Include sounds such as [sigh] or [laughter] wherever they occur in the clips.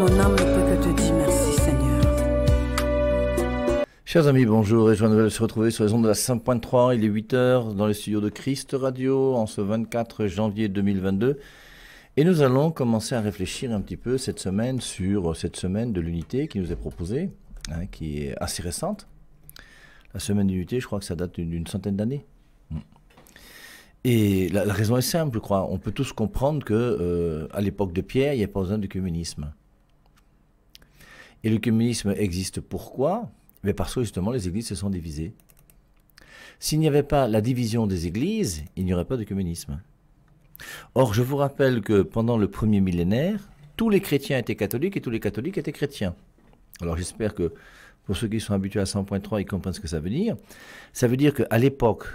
Mon âme ne peut que te dire merci Seigneur. Chers amis, bonjour et je vais se retrouver sur les ondes de la 5.3, il est 8h dans les studios de Christ Radio en ce 24 janvier 2022. Et nous allons commencer à réfléchir un petit peu cette semaine sur cette semaine de l'unité qui nous est proposée, hein, qui est assez récente. La semaine d'unité, je crois que ça date d'une centaine d'années. Hmm. Et la, raison est simple, je crois. On peut tous comprendre que euh, à l'époque de Pierre, il n'y a pas besoin communisme. Et le communisme existe pourquoi Mais Parce que justement les églises se sont divisées. S'il n'y avait pas la division des églises, il n'y aurait pas de communisme. Or, je vous rappelle que pendant le premier millénaire, tous les chrétiens étaient catholiques et tous les catholiques étaient chrétiens. Alors j'espère que pour ceux qui sont habitués à 100.3, ils comprennent ce que ça veut dire. Ça veut dire qu'à l'époque,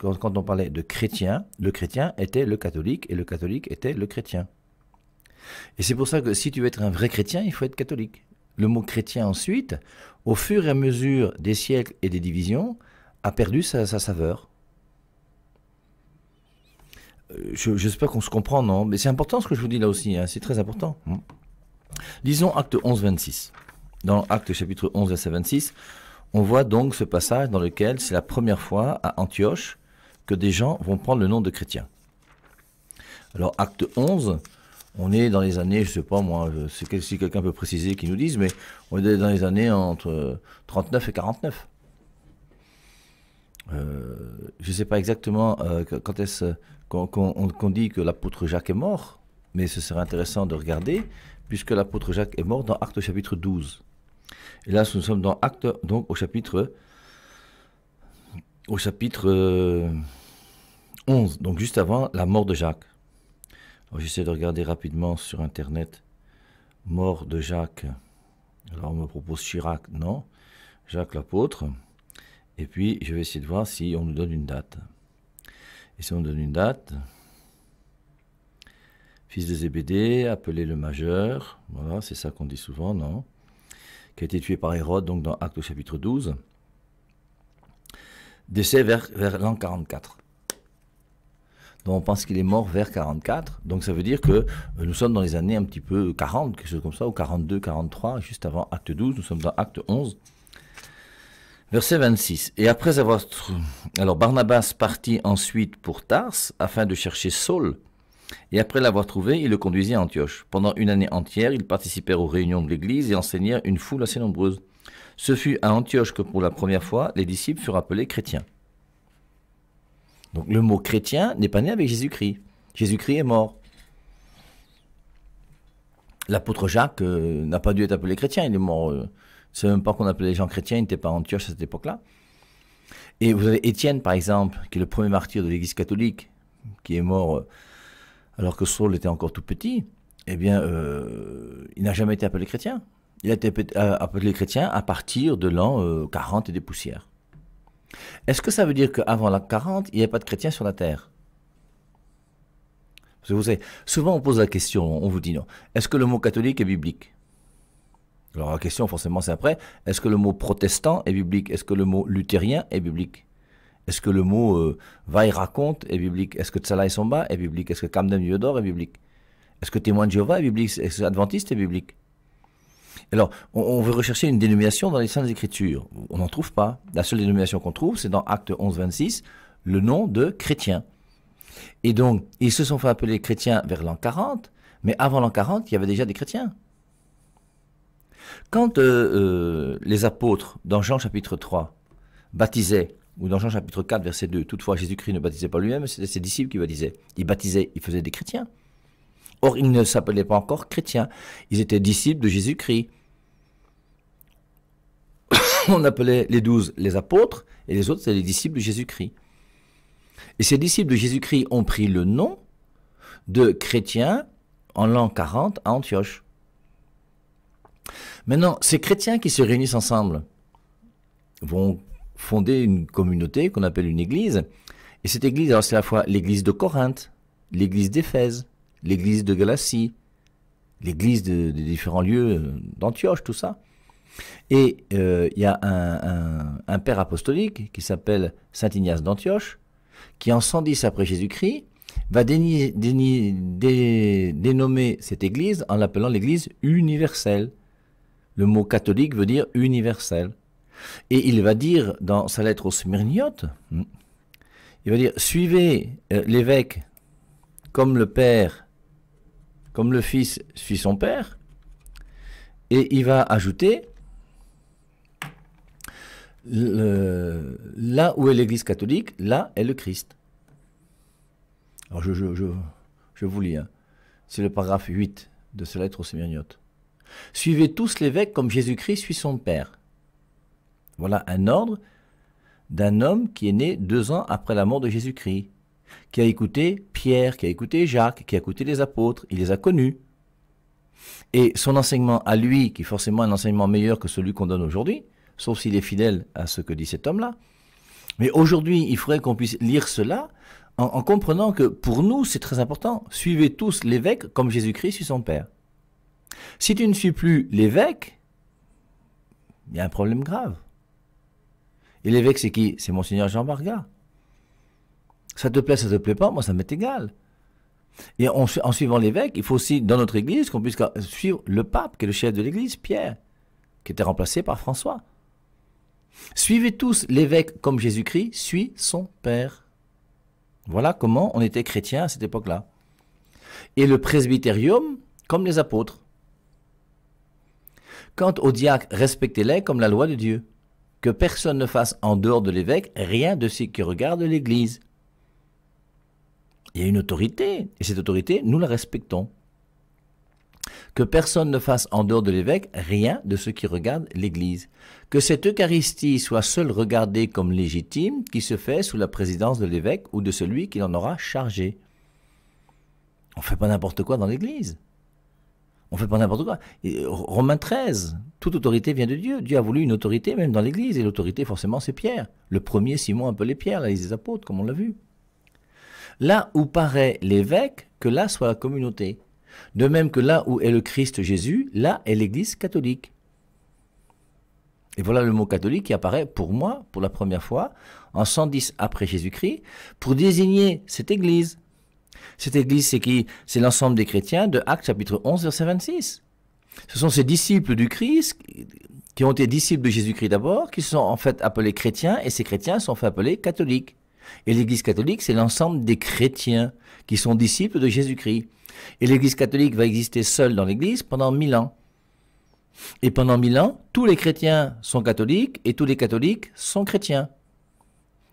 quand, on parlait de chrétien, le chrétien était le catholique et le catholique était le chrétien. Et c'est pour ça que si tu veux être un vrai chrétien, il faut être catholique. Le mot chrétien ensuite, au fur et à mesure des siècles et des divisions, a perdu sa, saveur. Euh, j'espère qu'on se comprend, non Mais c'est important ce que je vous dis là aussi, hein, c'est très important. Hmm. Lisons Acte 11, 26. Dans Acte chapitre 11, verset 26, on voit donc ce passage dans lequel c'est la première fois à Antioche que des gens vont prendre le nom de chrétiens. Alors Acte 11, on est dans les années, je ne sais pas moi, euh, c'est si quelqu'un peut préciser, qui nous dise, mais on est dans les années entre 39 euh, et 49. Euh, je ne sais pas exactement quand est-ce qu'on dit que l'apôtre Jacques est mort, mais ce serait intéressant de regarder, puisque l'apôtre Jacques est mort dans Acte chapitre 12. Et là, nous sommes dans Acte, donc au chapitre, au chapitre 11, donc juste avant la mort de Jacques. Oh, j'essaie de regarder rapidement sur Internet. Mort de Jacques. Alors on me propose Chirac, non. Jacques l'apôtre. Et puis je vais essayer de voir si on nous donne une date. Et si on nous donne une date, fils de Zébédée, appelé le majeur, voilà, c'est ça qu'on dit souvent, non Qui a été tué par Hérode, donc dans Actes au chapitre 12. Décès vers, vers l'an 44 on pense qu'il est mort vers 44. Donc ça veut dire que euh, nous sommes dans les années un petit peu 40, quelque chose comme ça, ou 42, 43, juste avant acte 12, nous sommes dans acte 11. Verset 26. Et après avoir... Alors Barnabas partit ensuite pour Tars afin de chercher Saul. Et après l'avoir trouvé, il le conduisit à Antioche. Pendant une année entière, ils participèrent aux réunions de l'Église et enseignèrent une foule assez nombreuse. Ce fut à Antioche que pour la première fois, les disciples furent appelés chrétiens. Donc le mot chrétien n'est pas né avec Jésus-Christ. Jésus-Christ est mort. L'apôtre Jacques euh, n'a pas dû être appelé chrétien, il est mort. c'est euh, même pas qu'on appelait les gens chrétiens, il n'était pas en à cette époque-là. Et vous avez Étienne, par exemple, qui est le premier martyr de l'Église catholique, qui est mort euh, alors que Saul était encore tout petit. Eh bien, il n'a jamais été appelé chrétien. Il a été appelé chrétien à partir de l'an 40 et des poussières. Est-ce que ça veut dire qu'avant la 40, il n'y avait pas de chrétiens sur la terre Parce vous savez, souvent on pose la question, on vous dit non. Est-ce que le mot catholique est biblique Alors la question forcément c'est après, est-ce que le mot protestant est biblique Est-ce que le mot luthérien est biblique Est-ce que le mot euh, va raconte est biblique Est-ce que Tzala et Somba est biblique Est-ce que Camden Yodor est biblique Est-ce que témoin de Jéhovah est biblique Est-ce que adventiste est biblique alors, on, veut rechercher une dénomination dans les Saintes Écritures. On n'en trouve pas. La seule dénomination qu'on trouve, c'est dans Acte 11, 26, le nom de chrétien. Et donc, ils se sont fait appeler chrétiens vers l'an 40, mais avant l'an 40, il y avait déjà des chrétiens. Quand euh, euh, les apôtres, dans Jean chapitre 3, baptisaient, ou dans Jean chapitre 4, verset 2, toutefois Jésus-Christ ne baptisait pas lui-même, c'était ses disciples qui baptisaient. Ils baptisaient, ils faisaient des chrétiens. Or, ils ne s'appelaient pas encore chrétiens, ils étaient disciples de Jésus-Christ. [coughs] On appelait les douze les apôtres et les autres, c'est les disciples de Jésus-Christ. Et ces disciples de Jésus-Christ ont pris le nom de chrétiens en l'an 40 à Antioche. Maintenant, ces chrétiens qui se réunissent ensemble vont fonder une communauté qu'on appelle une église. Et cette église, alors c'est à la fois l'église de Corinthe, l'église d'Éphèse, l'église de Galatie, l'église des différents lieux euh, d'Antioche, tout ça. Et euh, il y a un, père apostolique qui s'appelle Saint Ignace d'Antioche, qui en 110 après Jésus-Christ va dénommer cette église en l'appelant l'église universelle. Le mot catholique veut dire universelle. Et il va dire dans sa lettre aux Smyrniotes, hmm, il va dire, suivez euh, l'évêque comme le Père comme le fils suit son père, et il va ajouter là où est l'Église catholique, là est le Christ. Alors je, vous lis, hein. c'est le paragraphe 8 de ce lettre aux Sémériotes. Suivez tous l'évêque comme Jésus-Christ suit son Père. Voilà un ordre d'un homme qui est né deux ans après la mort de Jésus-Christ qui a écouté Pierre, qui a écouté Jacques, qui a écouté les apôtres, il les a connus. Et son enseignement à lui, qui est forcément un enseignement meilleur que celui qu'on donne aujourd'hui, sauf s'il est fidèle à ce que dit cet homme-là. Mais aujourd'hui, il faudrait qu'on puisse lire cela en, comprenant que pour nous, c'est très important. Suivez tous l'évêque comme Jésus-Christ suit son Père. Si tu ne suis plus l'évêque, il y a un problème grave. Et l'évêque, c'est qui C'est Monseigneur Jean Barga. Ça te plaît, ça te plaît pas, moi ça m'est égal. Et en, suivant l'évêque, il faut aussi, dans notre Église, qu'on puisse suivre le pape, qui est le chef de l'Église, Pierre, qui était remplacé par François. Suivez tous l'évêque comme Jésus-Christ suit son Père. Voilà comment on était chrétien à cette époque-là. Et le presbytérium comme les apôtres. Quant au diacre, respectez-les comme la loi de Dieu. Que personne ne fasse en dehors de l'évêque rien de ce qui regarde l'Église. Il y a une autorité, et cette autorité, nous la respectons. Que personne ne fasse en dehors de l'évêque rien de ce qui regarde l'Église. Que cette Eucharistie soit seule regardée comme légitime, qui se fait sous la présidence de l'évêque ou de celui qui l'en aura chargé. On ne fait pas n'importe quoi dans l'Église. On ne fait pas n'importe quoi. Et euh, Romain 13, toute autorité vient de Dieu. Dieu a voulu une autorité même dans l'Église, et l'autorité forcément c'est Pierre. Le premier Simon appelé Pierre, la liste des apôtres, comme on l'a vu là où paraît l'évêque, que là soit la communauté. De même que là où est le Christ Jésus, là est l'Église catholique. Et voilà le mot catholique qui apparaît pour moi, pour la première fois, en 110 après Jésus-Christ, pour désigner cette Église. Cette Église, c'est qui C'est l'ensemble des chrétiens de Actes chapitre 11, verset 26. Ce sont ces disciples du Christ qui ont été disciples de Jésus-Christ d'abord, qui sont en fait appelés chrétiens, et ces chrétiens sont fait appeler catholiques. Et l'Église catholique, c'est l'ensemble des chrétiens qui sont disciples de Jésus-Christ. Et l'Église catholique va exister seule dans l'Église pendant mille ans. Et pendant mille ans, tous les chrétiens sont catholiques et tous les catholiques sont chrétiens.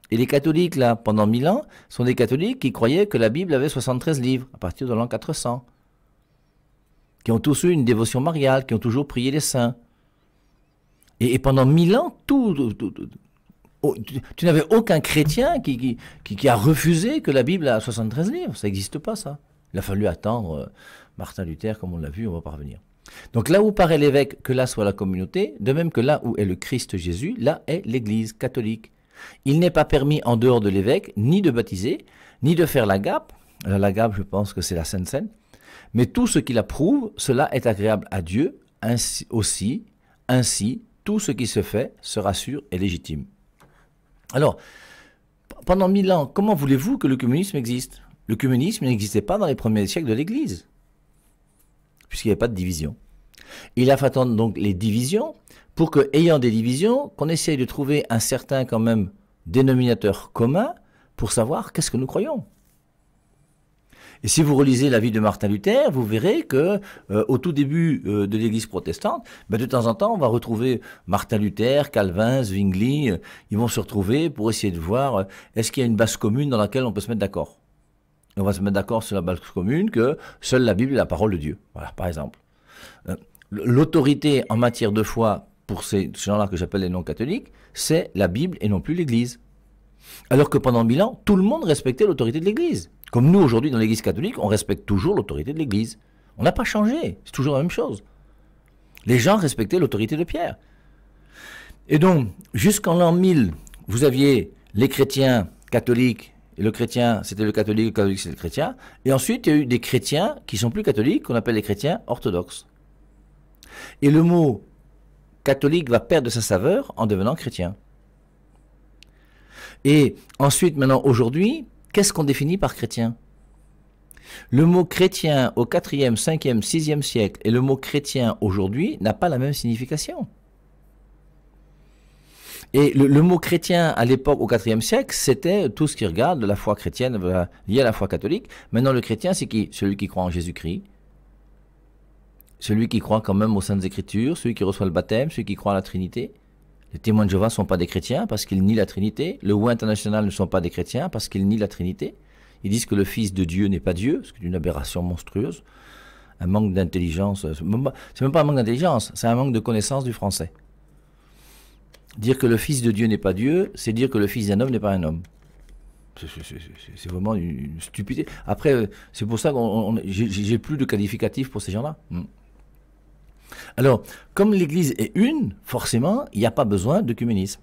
Et les catholiques, là, pendant mille ans, sont des catholiques qui croyaient que la Bible avait 73 livres à partir de l'an 400, qui ont tous eu une dévotion mariale, qui ont toujours prié les saints. Et, pendant mille ans, tout, tout, tu, n'avais aucun chrétien qui, a refusé que la Bible a 73 livres. Ça n'existe pas, ça. Il a fallu attendre euh, Martin Luther, comme on l'a vu, on va parvenir. Donc là où paraît l'évêque, que là soit la communauté, de même que là où est le Christ Jésus, là est l'Église catholique. Il n'est pas permis en dehors de l'évêque ni de baptiser, ni de faire la gap, euh, La GAP, je pense que c'est la Sainte-Seine. Mais tout ce qu'il approuve, cela est agréable à Dieu, ainsi aussi, ainsi, tout ce qui se fait sera sûr et légitime. Alors, pendant mille ans, comment voulez-vous que le communisme existe Le communisme n'existait pas dans les premiers siècles de l'Église, puisqu'il n'y avait pas de division. Il a fallu attendre donc les divisions pour que, ayant des divisions, qu'on essaye de trouver un certain quand même dénominateur commun pour savoir qu'est-ce que nous croyons. Et si vous relisez la vie de Martin Luther, vous verrez que euh, au tout début euh, de l'Église protestante, ben, de temps en temps, on va retrouver Martin Luther, Calvin, Zwingli. Euh, ils vont se retrouver pour essayer de voir est-ce qu'il y a une base commune dans laquelle on peut se mettre d'accord. On va se mettre d'accord sur la base commune que seule la Bible est la parole de Dieu. Voilà, par exemple. L'autorité en matière de foi pour ces gens-là que j'appelle les non-catholiques, c'est la Bible et non plus l'Église. Alors que pendant mille ans, tout le monde respectait l'autorité de l'Église. Comme nous, aujourd'hui, dans l'Église catholique, on respecte toujours l'autorité de l'Église. On n'a pas changé, c'est toujours la même chose. Les gens respectaient l'autorité de Pierre. Et donc, jusqu'en l'an 1000, vous aviez les chrétiens catholiques, et le chrétien, c'était le catholique, le catholique, c'était le chrétien. Et ensuite, il y a eu des chrétiens qui sont plus catholiques, qu'on appelle les chrétiens orthodoxes. Et le mot catholique va perdre sa saveur en devenant chrétien. Et ensuite, maintenant, aujourd'hui, Qu'est-ce qu'on définit par chrétien Le mot chrétien au 4e, 5e, 6e siècle et le mot chrétien aujourd'hui n'a pas la même signification. Et le, mot chrétien à l'époque, au 4e siècle, c'était tout ce qui regarde la foi chrétienne euh, liée à la foi catholique. Maintenant, le chrétien, c'est qui Celui qui croit en Jésus-Christ, celui qui croit quand même aux Saintes Écritures, celui qui reçoit le baptême, celui qui croit à la Trinité. Les témoins de Jéhovah ne sont pas des chrétiens parce qu'ils nient la Trinité. Le ou International ne sont pas des chrétiens parce qu'ils nient la Trinité. Ils disent que le Fils de Dieu n'est pas Dieu, ce qui est une aberration monstrueuse. Un manque d'intelligence. C'est même pas un manque d'intelligence, c'est un manque de connaissance du français. Dire que le Fils de Dieu n'est pas Dieu, c'est dire que le Fils d'un homme n'est pas un homme. C'est vraiment une stupidité. Après, euh, c'est pour ça que j'ai plus de qualificatif pour ces gens-là. Hmm. Alors, comme l'Église est une, forcément, il n'y a pas besoin de communisme.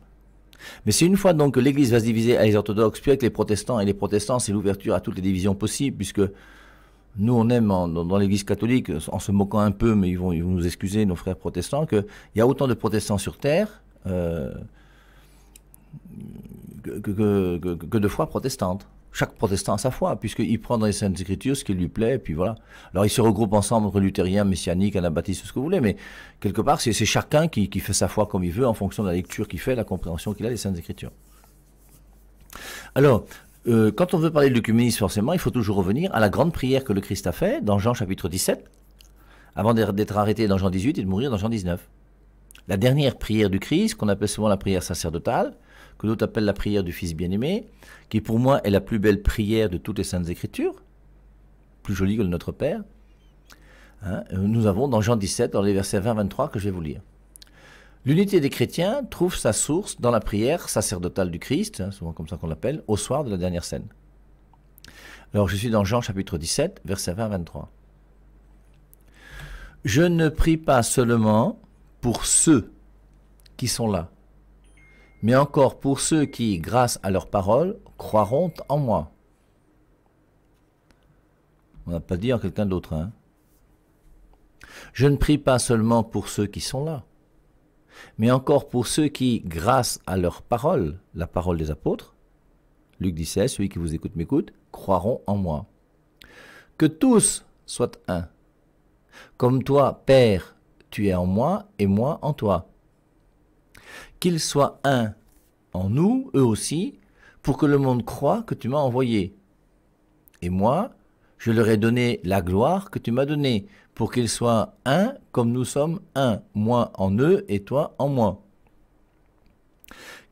Mais c'est une fois donc que l'Église va se diviser à les orthodoxes, puis avec les protestants, et les protestants, c'est l'ouverture à toutes les divisions possibles, puisque nous, on aime dans, l'Église catholique, en se moquant un peu, mais ils vont, nous excuser, nos frères protestants, qu'il y a autant de protestants sur Terre euh, que, de foi protestante chaque protestant a sa foi, puisqu'il prend dans les Saintes Écritures ce qui lui plaît, et puis voilà. Alors il se regroupe ensemble entre messianique, messianiques, anabaptistes, ce que vous voulez, mais quelque part, c'est chacun qui, fait sa foi comme il veut en fonction de la lecture qu'il fait, la compréhension qu'il a des Saintes Écritures. Alors, euh, quand on veut parler de l'œcuménisme, forcément, il faut toujours revenir à la grande prière que le Christ a fait dans Jean chapitre 17, avant d'être arrêté dans Jean 18 et de mourir dans Jean 19. La dernière prière du Christ, qu'on appelle souvent la prière sacerdotale, que d'autres appellent la prière du Fils bien-aimé, qui pour moi est la plus belle prière de toutes les Saintes Écritures, plus jolie que le Notre Père. Hein, nous avons dans Jean 17, dans les versets 20-23 que je vais vous lire. L'unité des chrétiens trouve sa source dans la prière sacerdotale du Christ, hein, souvent comme ça qu'on l'appelle, au soir de la dernière scène. Alors je suis dans Jean chapitre 17, verset 20-23. Je ne prie pas seulement pour ceux qui sont là, mais encore pour ceux qui, grâce à leurs paroles, croiront en moi. On n'a pas dit en quelqu'un d'autre. Hein. Je ne prie pas seulement pour ceux qui sont là, mais encore pour ceux qui, grâce à leurs paroles, la parole des apôtres, Luc 17 celui qui vous écoute m'écoute, croiront en moi. Que tous soient un, comme toi, Père, tu es en moi et moi en toi qu'ils soient un en nous, eux aussi, pour que le monde croie que tu m'as envoyé. Et moi, je leur ai donné la gloire que tu m'as donnée, pour qu'ils soient un comme nous sommes un, moi en eux et toi en moi.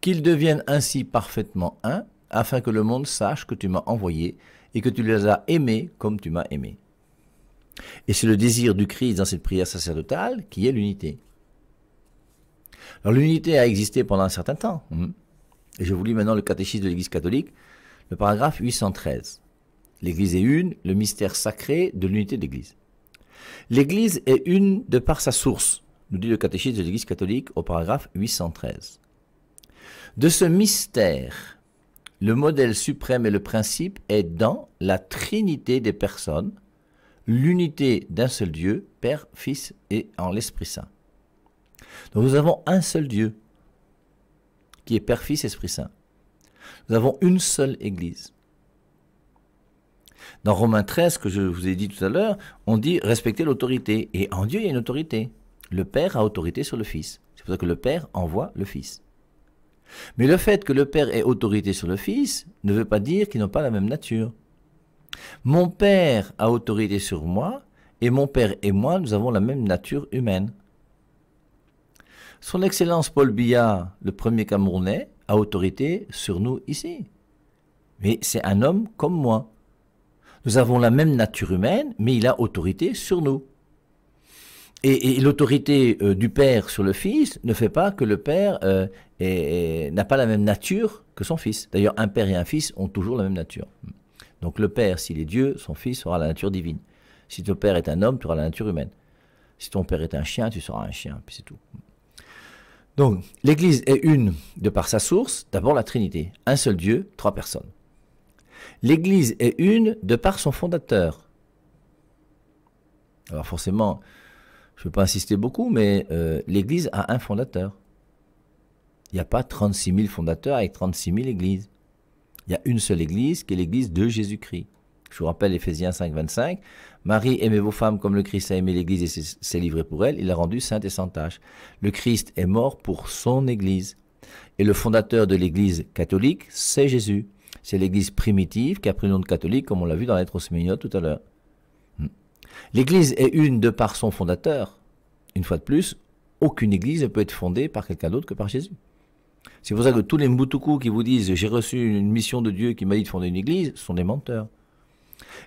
Qu'ils deviennent ainsi parfaitement un, afin que le monde sache que tu m'as envoyé et que tu les as aimés comme tu m'as aimé. Et c'est le désir du Christ dans cette prière sacerdotale qui est l'unité. Alors l'unité a existé pendant un certain temps. Mm. Et je vous lis maintenant le catéchisme de l'Église catholique, le paragraphe 813. L'Église est une, le mystère sacré de l'unité de l'Église. L'Église est une de par sa source, nous dit le catéchisme de l'Église catholique au paragraphe 813. De ce mystère, le modèle suprême et le principe est dans la trinité des personnes, l'unité d'un seul Dieu, Père, Fils et en l'Esprit Saint nous avons un seul Dieu, qui est Père, Fils, Esprit Saint. Nous avons une seule Église. Dans Romains 13, que je vous ai dit tout à l'heure, on dit respecter l'autorité. Et en Dieu, il y a une autorité. Le Père a autorité sur le Fils. C'est pour ça que le Père envoie le Fils. Mais le fait que le Père ait autorité sur le Fils ne veut pas dire qu'ils n'ont pas la même nature. Mon Père a autorité sur moi, et mon Père et moi, nous avons la même nature humaine. Son Excellence Paul Biya, le premier Camerounais, a autorité sur nous ici. Mais c'est un homme comme moi. Nous avons la même nature humaine, mais il a autorité sur nous. Et, l'autorité euh, du père sur le fils ne fait pas que le père euh, n'a pas la même nature que son fils. D'ailleurs, un père et un fils ont toujours la même nature. Donc le père, s'il est Dieu, son fils aura la nature divine. Si ton père est un homme, tu auras la nature humaine. Si ton père est un chien, tu seras un chien, puis c'est tout. Donc, l'Église est une de par sa source, d'abord la Trinité, un seul Dieu, trois personnes. L'Église est une de par son fondateur. Alors forcément, je ne vais pas insister beaucoup, mais euh, l'Église a un fondateur. Il n'y a pas 36 000 fondateurs avec 36 000 églises. Il y a une seule Église qui est l'Église de Jésus-Christ. Je vous rappelle Ephésiens 5, 25. Marie, aimez vos femmes comme le Christ a aimé l'Église et s'est livré pour elle. Il l'a rendue sainte et sans tâche. Le Christ est mort pour son Église. Et le fondateur de l'Église catholique, c'est Jésus. C'est l'Église primitive qui a pris le nom de catholique, comme on l'a vu dans l'être aux tout à l'heure. Hmm. L'Église est une de par son fondateur. Une fois de plus, aucune Église ne peut être fondée par quelqu'un d'autre que par Jésus. C'est pour ça que tous les Mbutuku qui vous disent j'ai reçu une mission de Dieu qui m'a dit de fonder une Église sont des menteurs.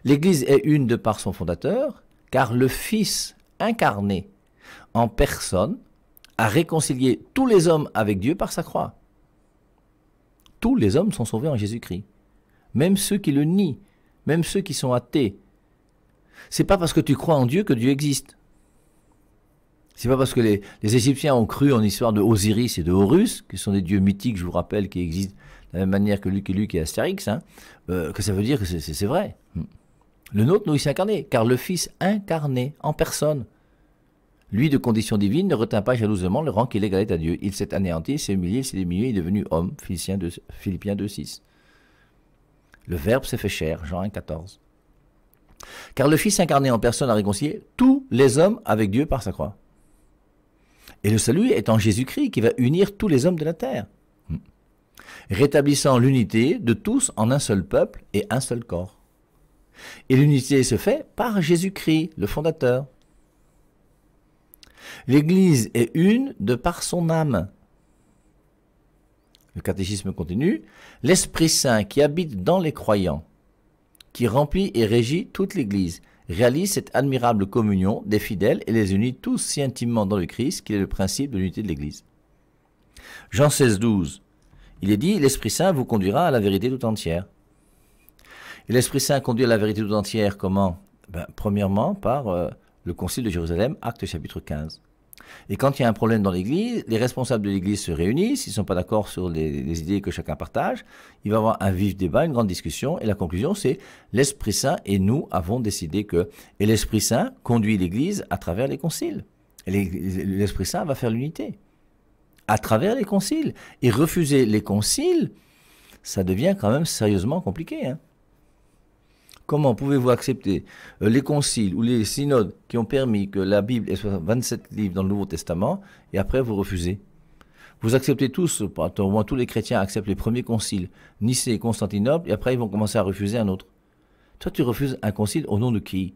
L'Église est une de par son fondateur, car le Fils incarné en personne a réconcilié tous les hommes avec Dieu par sa croix. Tous les hommes sont sauvés en Jésus-Christ, même ceux qui le nient, même ceux qui sont athées. C'est pas parce que tu crois en Dieu que Dieu existe. C'est pas parce que les, Égyptiens ont cru en l'histoire de Osiris et de Horus, qui sont des dieux mythiques, je vous rappelle, qui existent de la même manière que Luc et Luc et Astérix, hein, euh, que ça veut dire que c'est vrai. Hmm. Le nôtre, nous, il s'est incarné, car le Fils incarné en personne, lui de condition divine, ne retint pas jalousement le rang qu'il égalait à Dieu. Il s'est anéanti, s'est humilié, s'est diminué, il est devenu homme. Philippiens 2.6. Le Verbe s'est fait chair, Jean 1.14. Car le Fils incarné en personne a réconcilié tous les hommes avec Dieu par sa croix. Et le salut est en Jésus-Christ qui va unir tous les hommes de la terre rétablissant l'unité de tous en un seul peuple et un seul corps. Et l'unité se fait par Jésus-Christ, le fondateur. L'Église est une de par son âme. Le catéchisme continue, l'Esprit Saint qui habite dans les croyants, qui remplit et régit toute l'Église, réalise cette admirable communion des fidèles et les unit tous si intimement dans le Christ qu'il est le principe de l'unité de l'Église. Jean 16, 12. Il est dit, l'Esprit Saint vous conduira à la vérité tout entière. Et l'Esprit Saint conduit à la vérité tout entière comment ben, Premièrement, par euh, le Concile de Jérusalem, acte chapitre 15. Et quand il y a un problème dans l'Église, les responsables de l'Église se réunissent, ils ne sont pas d'accord sur les, les, idées que chacun partage, il va y avoir un vif débat, une grande discussion, et la conclusion c'est l'Esprit Saint et nous avons décidé que... Et l'Esprit Saint conduit l'Église à travers les conciles. L'Esprit Saint va faire l'unité à travers les conciles. Et refuser les conciles, ça devient quand même sérieusement compliqué. Hein. Comment pouvez-vous accepter euh, les conciles ou les synodes qui ont permis que la Bible ait 27 livres dans le Nouveau Testament et après vous refusez Vous acceptez tous, au moins tous les chrétiens acceptent les premiers conciles, Nicée et Constantinople, et après ils vont commencer à refuser un autre. Toi, tu refuses un concile au nom de qui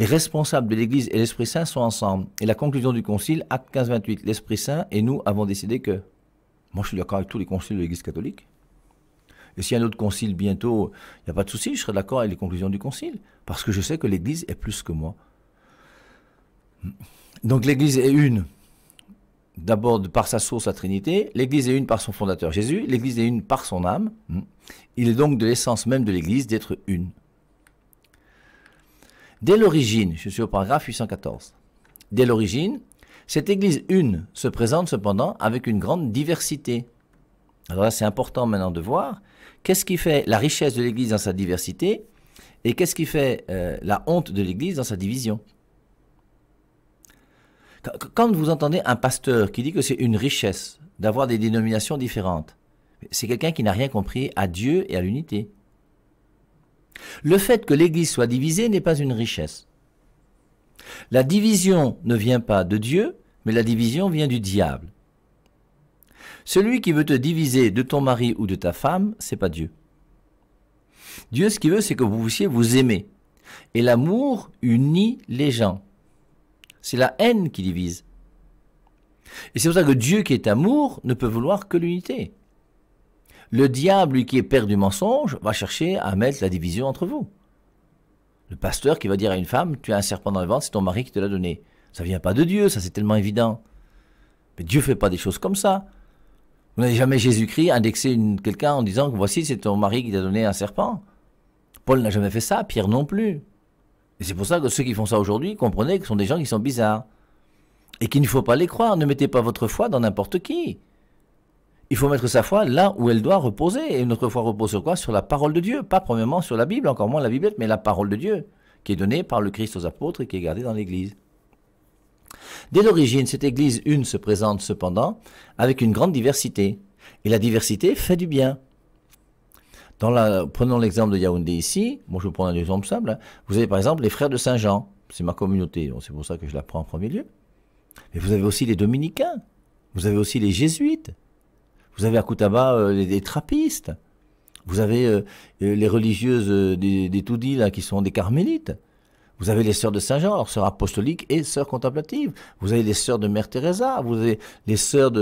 les responsables de l'Église et l'Esprit Saint sont ensemble. Et la conclusion du Concile, acte 15-28, l'Esprit Saint et nous avons décidé que. Moi, je suis d'accord avec tous les conciles de l'Église catholique. Et s'il y a un autre concile bientôt, il n'y a pas de souci, je serai d'accord avec les conclusions du concile. Parce que je sais que l'Église est plus que moi. Donc l'Église est une, d'abord par sa source, la Trinité. L'Église est une par son fondateur Jésus. L'Église est une par son âme. Il est donc de l'essence même de l'Église d'être une. Dès l'origine, je suis au paragraphe 814, dès l'origine, cette Église une se présente cependant avec une grande diversité. Alors là, c'est important maintenant de voir qu'est-ce qui fait la richesse de l'Église dans sa diversité et qu'est-ce qui fait euh, la honte de l'Église dans sa division. Quand vous entendez un pasteur qui dit que c'est une richesse d'avoir des dénominations différentes, c'est quelqu'un qui n'a rien compris à Dieu et à l'unité. Le fait que l'Église soit divisée n'est pas une richesse. La division ne vient pas de Dieu, mais la division vient du diable. Celui qui veut te diviser de ton mari ou de ta femme, c'est pas Dieu. Dieu, ce qu'il veut, c'est que vous puissiez vous aimer. Et l'amour unit les gens. C'est la haine qui divise. Et c'est pour ça que Dieu qui est amour ne peut vouloir que l'unité. Le diable, qui est père du mensonge, va chercher à mettre la division entre vous. Le pasteur qui va dire à une femme, tu as un serpent dans le ventre, c'est ton mari qui te l'a donné. Ça ne vient pas de Dieu, ça c'est tellement évident. Mais Dieu fait pas des choses comme ça. Vous n'avez jamais Jésus-Christ indexé quelqu'un en disant que voici, c'est ton mari qui t'a donné un serpent. Paul n'a jamais fait ça, Pierre non plus. Et c'est pour ça que ceux qui font ça aujourd'hui, comprenez que ce sont des gens qui sont bizarres. Et qu'il ne faut pas les croire. Ne mettez pas votre foi dans n'importe qui il faut mettre sa foi là où elle doit reposer. Et notre foi repose sur quoi Sur la parole de Dieu. Pas premièrement sur la Bible, encore moins la Biblette, mais la parole de Dieu, qui est donnée par le Christ aux apôtres et qui est gardée dans l'Église. Dès l'origine, cette Église une se présente cependant avec une grande diversité. Et la diversité fait du bien. prenons l'exemple de Yaoundé ici. Moi, je vais prendre un exemple simple. Hein. Vous avez par exemple les frères de Saint-Jean. C'est ma communauté, c'est pour ça que je la prends en premier lieu. Mais vous avez aussi les dominicains. Vous avez aussi les jésuites. Vous avez à Koutaba euh, les, trappistes. Vous avez euh, euh, les religieuses des, des là, qui sont des carmélites. Vous avez les sœurs de Saint-Jean, sœurs apostoliques et sœurs contemplatives. Vous avez les sœurs de Mère Teresa, vous avez les sœurs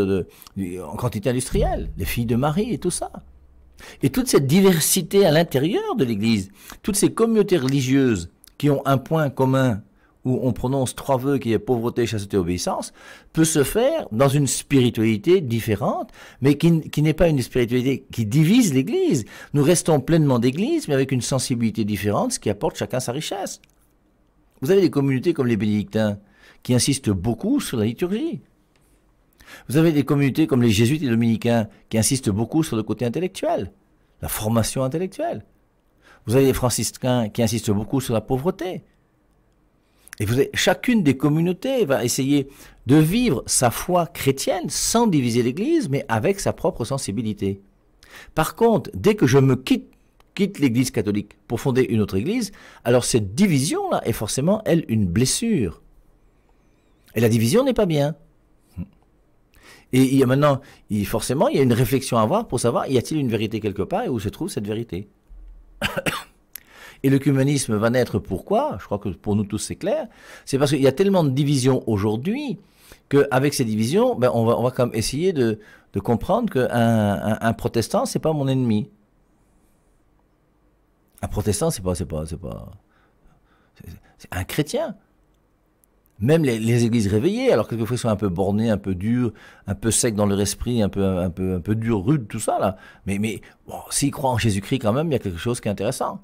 en quantité industrielle, les filles de Marie et tout ça. Et toute cette diversité à l'intérieur de l'Église, toutes ces communautés religieuses qui ont un point commun, où on prononce trois vœux qui est pauvreté, chasteté, obéissance, peut se faire dans une spiritualité différente, mais qui, qui n'est pas une spiritualité qui divise l'Église. Nous restons pleinement d'Église, mais avec une sensibilité différente, ce qui apporte chacun sa richesse. Vous avez des communautés comme les bénédictins, qui insistent beaucoup sur la liturgie. Vous avez des communautés comme les jésuites et les dominicains, qui insistent beaucoup sur le côté intellectuel, la formation intellectuelle. Vous avez les franciscains qui insistent beaucoup sur la pauvreté, et vous savez, chacune des communautés va essayer de vivre sa foi chrétienne sans diviser l'Église, mais avec sa propre sensibilité. Par contre, dès que je me quitte, quitte l'Église catholique pour fonder une autre Église, alors cette division-là est forcément, elle, une blessure. Et la division n'est pas bien. Et il y a maintenant, forcément, il y a une réflexion à avoir pour savoir, y a-t-il une vérité quelque part et où se trouve cette vérité et l'œcuménisme va naître pourquoi Je crois que pour nous tous c'est clair. C'est parce qu'il y a tellement de divisions aujourd'hui qu'avec ces divisions, ben, on, va, on va quand même essayer de, comprendre qu'un un, ce protestant, c'est pas mon ennemi. Un protestant, c'est pas, c'est pas, c'est pas. un chrétien. Même les, églises réveillées, alors quelquefois ils sont un peu bornés, un peu durs, un peu secs dans leur esprit, un peu, un peu, un peu dur, rudes, tout ça là. Mais, mais bon, s'ils croient en Jésus-Christ quand même, il y a quelque chose qui est intéressant.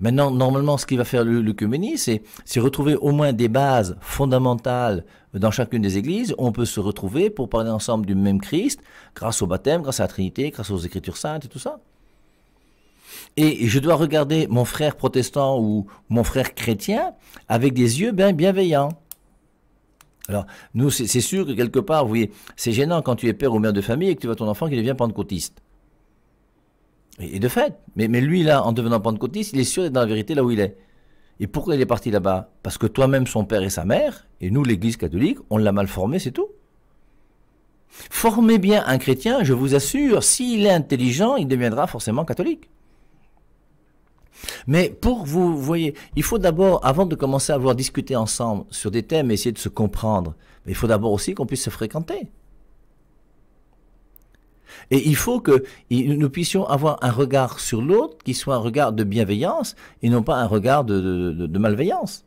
Maintenant, normalement, ce qui va faire l'œcuménie, c'est retrouver au moins des bases fondamentales dans chacune des églises. On peut se retrouver pour parler ensemble du même Christ, grâce au baptême, grâce à la Trinité, grâce aux Écritures saintes et tout ça. Et je dois regarder mon frère protestant ou mon frère chrétien avec des yeux bien bienveillants. Alors, nous, c'est sûr que quelque part, vous voyez, c'est gênant quand tu es père ou mère de famille et que tu vois ton enfant qui devient pentecôtiste. Et de fait, mais, lui, là, en devenant pentecôtiste, il est sûr d'être dans la vérité là où il est. Et pourquoi il est parti là-bas Parce que toi-même, son père et sa mère, et nous, l'Église catholique, on l'a mal formé, c'est tout. Formez bien un chrétien, je vous assure, s'il est intelligent, il deviendra forcément catholique. Mais pour vous, voyez, il faut d'abord, avant de commencer à avoir discuter ensemble sur des thèmes, essayer de se comprendre. Mais il faut d'abord aussi qu'on puisse se fréquenter. Et il faut que nous puissions avoir un regard sur l'autre qui soit un regard de bienveillance et non pas un regard de, malveillance.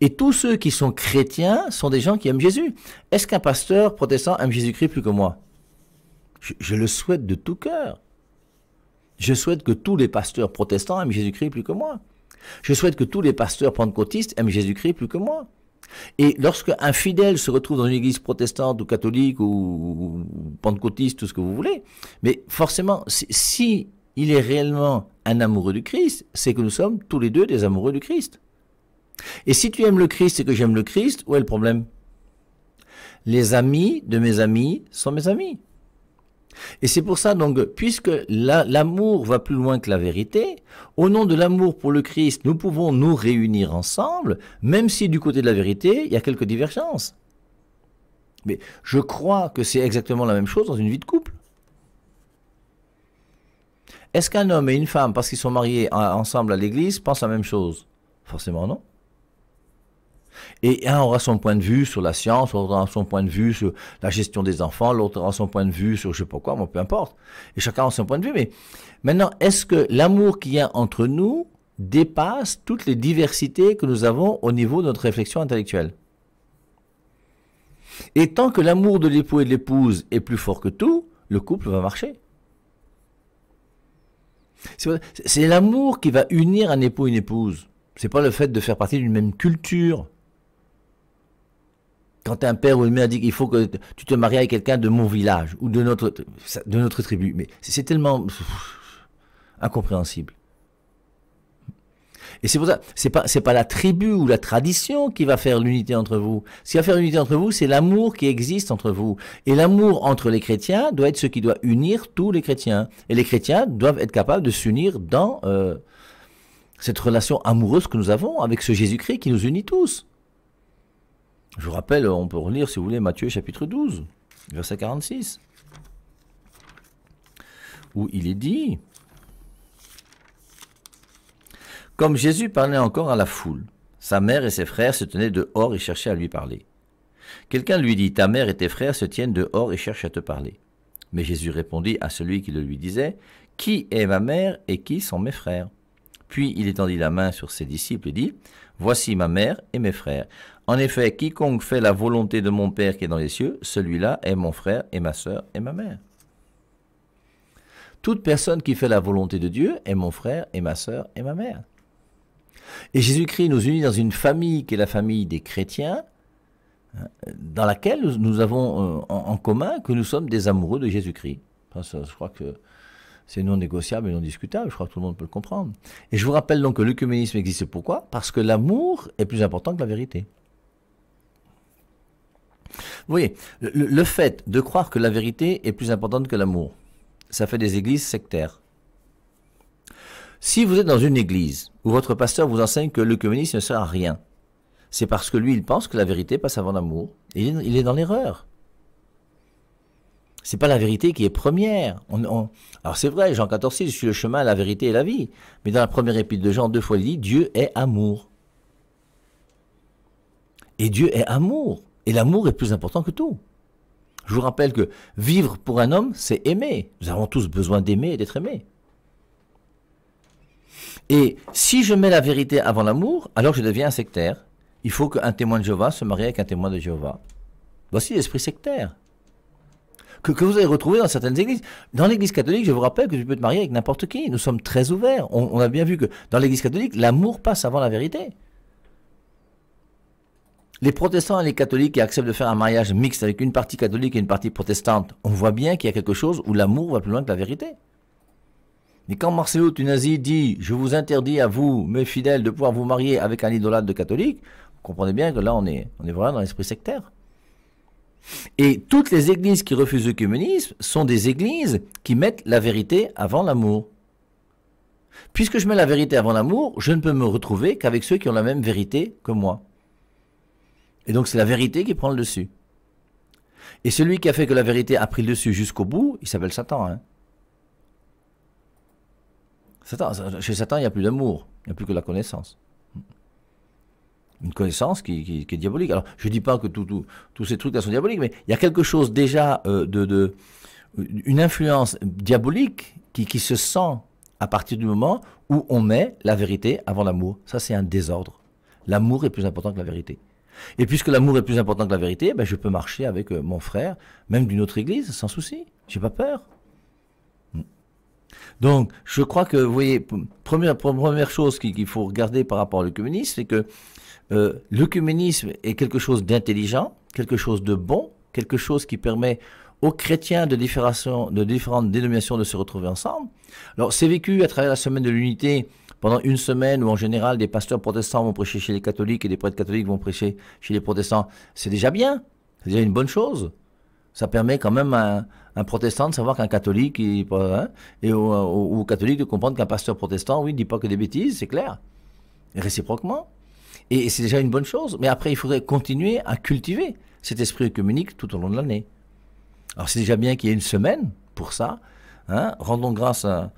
Et tous ceux qui sont chrétiens sont des gens qui aiment Jésus. Est-ce qu'un pasteur protestant aime Jésus-Christ plus que moi je, je, le souhaite de tout cœur. Je souhaite que tous les pasteurs protestants aiment Jésus-Christ plus que moi. Je souhaite que tous les pasteurs pentecôtistes aiment Jésus-Christ plus que moi. Et lorsque un fidèle se retrouve dans une église protestante ou catholique ou, pentecôtiste, tout ce que vous voulez, mais forcément, si, il est réellement un amoureux du Christ, c'est que nous sommes tous les deux des amoureux du Christ. Et si tu aimes le Christ et que j'aime le Christ, où est le problème Les amis de mes amis sont mes amis. Et c'est pour ça, donc, puisque l'amour va plus loin que la vérité, au nom de l'amour pour le Christ, nous pouvons nous réunir ensemble, même si du côté de la vérité, il y a quelques divergences. Mais je crois que c'est exactement la même chose dans une vie de couple. Est-ce qu'un homme et une femme, parce qu'ils sont mariés ensemble à l'église, pensent la même chose Forcément non. Et un aura son point de vue sur la science, l'autre aura son point de vue sur la gestion des enfants, l'autre aura son point de vue sur je sais pas quoi, mais peu importe. Et chacun a son point de vue. Mais maintenant, est-ce que l'amour qu'il y a entre nous dépasse toutes les diversités que nous avons au niveau de notre réflexion intellectuelle Et tant que l'amour de l'époux et de l'épouse est plus fort que tout, le couple va marcher. C'est l'amour qui va unir un époux et une épouse. C'est pas le fait de faire partie d'une même culture quand un père ou une mère dit qu'il faut que tu te maries avec quelqu'un de mon village ou de notre, de notre tribu, mais c'est tellement incompréhensible. Et c'est pour ça, c'est pas, c'est pas la tribu ou la tradition qui va faire l'unité entre vous. Ce qui va faire l'unité entre vous, c'est l'amour qui existe entre vous. Et l'amour entre les chrétiens doit être ce qui doit unir tous les chrétiens. Et les chrétiens doivent être capables de s'unir dans euh, cette relation amoureuse que nous avons avec ce Jésus-Christ qui nous unit tous. Je vous rappelle, on peut relire si vous voulez Matthieu chapitre 12, verset 46, où il est dit, comme Jésus parlait encore à la foule, sa mère et ses frères se tenaient dehors et cherchaient à lui parler. Quelqu'un lui dit, Ta mère et tes frères se tiennent dehors et cherchent à te parler. Mais Jésus répondit à celui qui le lui disait, Qui est ma mère et qui sont mes frères Puis il étendit la main sur ses disciples et dit, Voici ma mère et mes frères, en effet, quiconque fait la volonté de mon Père qui est dans les cieux, celui-là est mon frère et ma sœur et ma mère. Toute personne qui fait la volonté de Dieu est mon frère et ma sœur et ma mère. Et Jésus-Christ nous unit dans une famille qui est la famille des chrétiens, hein, dans laquelle nous avons euh, en commun que nous sommes des amoureux de Jésus-Christ. je crois que c'est non négociable et non discutable, je crois que tout le monde peut le comprendre. Et je vous rappelle donc que l'œcuménisme existe pourquoi Parce que l'amour est plus important que la vérité. Vous voyez, le, fait de croire que la vérité est plus importante que l'amour, ça fait des églises sectaires. Si vous êtes dans une église où votre pasteur vous enseigne que l'œcuménisme ne sert à rien, c'est parce que lui, il pense que la vérité passe avant l'amour. Il, il est dans l'erreur. C'est pas la vérité qui est première. Alors c'est vrai, Jean 14, 6, je suis le chemin, la vérité et la vie. Mais dans la première épître de Jean, deux fois, il dit Dieu est amour. Et Dieu est amour. Et l'amour est plus important que tout. Je vous rappelle que vivre pour un homme, c'est aimer. Nous avons tous besoin d'aimer et d'être aimés. Et si je mets la vérité avant l'amour, alors je deviens un sectaire. Il faut qu'un témoin de Jéhovah se marie avec un témoin de Jéhovah. Voici l'esprit sectaire. Que, que, vous allez retrouver dans certaines églises. Dans l'église catholique, je vous rappelle que tu peux te marier avec n'importe qui. Nous sommes très ouverts. on a bien vu que dans l'église catholique, l'amour passe avant la vérité. Les protestants et les catholiques qui acceptent de faire un mariage mixte avec une partie catholique et une partie protestante, on voit bien qu'il y a quelque chose où l'amour va plus loin que la vérité. Mais quand Marcelo Tunasi dit Je vous interdis à vous, mes fidèles, de pouvoir vous marier avec un idolâtre de catholique, vous comprenez bien que là, on est, on est vraiment dans l'esprit sectaire. Et toutes les églises qui refusent le sont des églises qui mettent la vérité avant l'amour. Puisque je mets la vérité avant l'amour, je ne peux me retrouver qu'avec ceux qui ont la même vérité que moi. Et donc c'est la vérité qui prend le dessus. Et celui qui a fait que la vérité a pris le dessus jusqu'au bout, il s'appelle Satan. Hein. Chez Satan, il n'y a plus d'amour, il n'y a plus que la connaissance. Une connaissance qui, est diabolique. Alors, je ne dis pas que tous ces trucs-là sont diaboliques, mais il y a quelque chose déjà euh, de, une influence diabolique qui, qui se sent à partir du moment où on met la vérité avant l'amour. Ça, c'est un désordre. L'amour est plus important que la vérité. Et puisque l'amour est plus important que la vérité, eh ben, je peux marcher avec euh, mon frère, même d'une autre église, sans souci. J'ai pas peur. Hmm. Donc, je crois que, vous voyez, première, première chose qu'il faut regarder par rapport à l'œcuménisme, c'est que euh, l'œcuménisme est quelque chose d'intelligent, quelque chose de bon, quelque chose qui permet aux chrétiens de différentes dénominations de se retrouver ensemble. Alors, c'est vécu à travers la semaine de l'unité pendant une semaine où en général des pasteurs protestants vont prêcher chez les catholiques et des prêtres catholiques vont prêcher chez les protestants, c'est déjà bien, c'est déjà une bonne chose. Ça permet quand même à un, protestant de savoir qu'un catholique, hein, ou et aux au, catholique de comprendre qu'un pasteur protestant, oui, ne dit pas que des bêtises, c'est clair. réciproquement. Et, c'est déjà une bonne chose. Mais après, il faudrait continuer à cultiver cet esprit communique tout au long de l'année. Alors c'est déjà bien qu'il y ait une semaine pour ça. Hein. Rendons grâce à,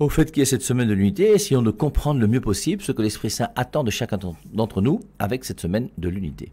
au fait qu'il y ait cette semaine de l'unité. Essayons de comprendre le mieux possible ce que l'Esprit Saint attend de chacun d'entre nous avec cette semaine de l'unité.